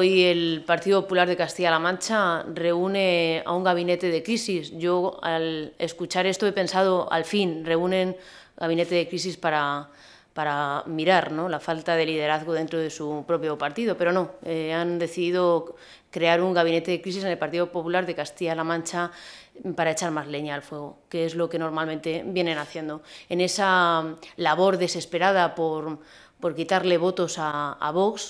Hoy el Partido Popular de Castilla-La Mancha reúne a un gabinete de crisis. Yo al escuchar esto he pensado, al fin, reúnen gabinete de crisis para, para mirar la falta de liderazgo dentro de su propio partido, pero no, eh, han decidido crear un gabinete de crisis en el Partido Popular de Castilla-La Mancha para echar más leña al fuego, que es lo que normalmente vienen haciendo. En esa labor desesperada por, quitarle votos a, a Vox,